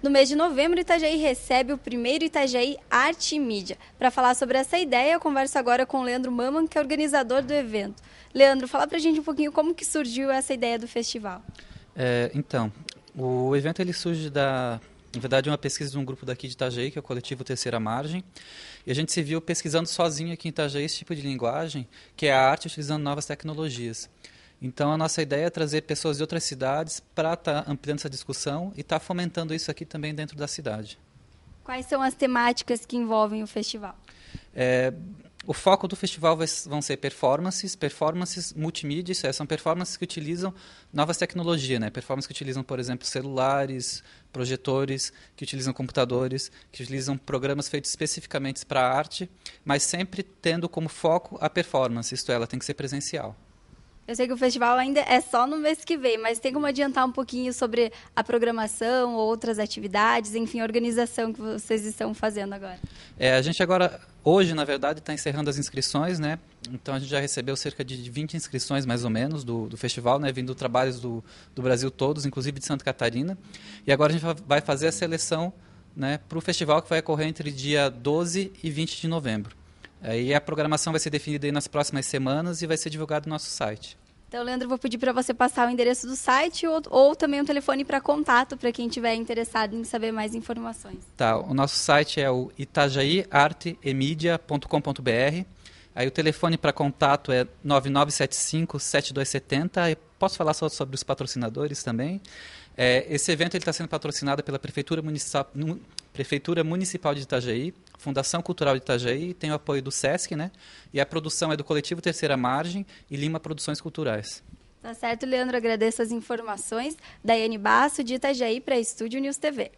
No mês de novembro, Itajaí recebe o primeiro Itajaí Arte e Mídia. Para falar sobre essa ideia, eu converso agora com o Leandro Maman, que é organizador do evento. Leandro, fala para a gente um pouquinho como que surgiu essa ideia do festival. É, então, o evento ele surge da, na verdade, é uma pesquisa de um grupo daqui de Itajaí, que é o coletivo Terceira Margem. E a gente se viu pesquisando sozinho aqui em Itajaí esse tipo de linguagem, que é a arte utilizando novas tecnologias. Então, a nossa ideia é trazer pessoas de outras cidades para estar tá ampliando essa discussão e estar tá fomentando isso aqui também dentro da cidade. Quais são as temáticas que envolvem o festival? É, o foco do festival vai, vão ser performances, performances multimídia, isso é, são performances que utilizam novas tecnologias, né? Performances que utilizam, por exemplo, celulares, projetores, que utilizam computadores, que utilizam programas feitos especificamente para a arte, mas sempre tendo como foco a performance, isto é, ela tem que ser presencial. Eu sei que o festival ainda é só no mês que vem, mas tem como adiantar um pouquinho sobre a programação, outras atividades, enfim, organização que vocês estão fazendo agora? É, a gente agora, hoje, na verdade, está encerrando as inscrições, né? Então a gente já recebeu cerca de 20 inscrições, mais ou menos, do, do festival, né? Vindo trabalhos do, do Brasil todos, inclusive de Santa Catarina. E agora a gente vai fazer a seleção né, para o festival que vai ocorrer entre dia 12 e 20 de novembro. Aí a programação vai ser definida nas próximas semanas e vai ser divulgado no nosso site. Então, Leandro, vou pedir para você passar o endereço do site ou, ou também o telefone para contato para quem estiver interessado em saber mais informações. Tá, o nosso site é o itajaiarteemedia.com.br. Aí o telefone para contato é 9975 7270. posso falar só sobre os patrocinadores também? É, esse evento está sendo patrocinado pela Prefeitura Municipal, Prefeitura Municipal de Itajaí, Fundação Cultural de Itajaí, tem o apoio do SESC, né? E a produção é do Coletivo Terceira Margem e Lima Produções Culturais. Tá certo, Leandro. Agradeço as informações. Daiane Basso, de Itajaí, para Estúdio News TV.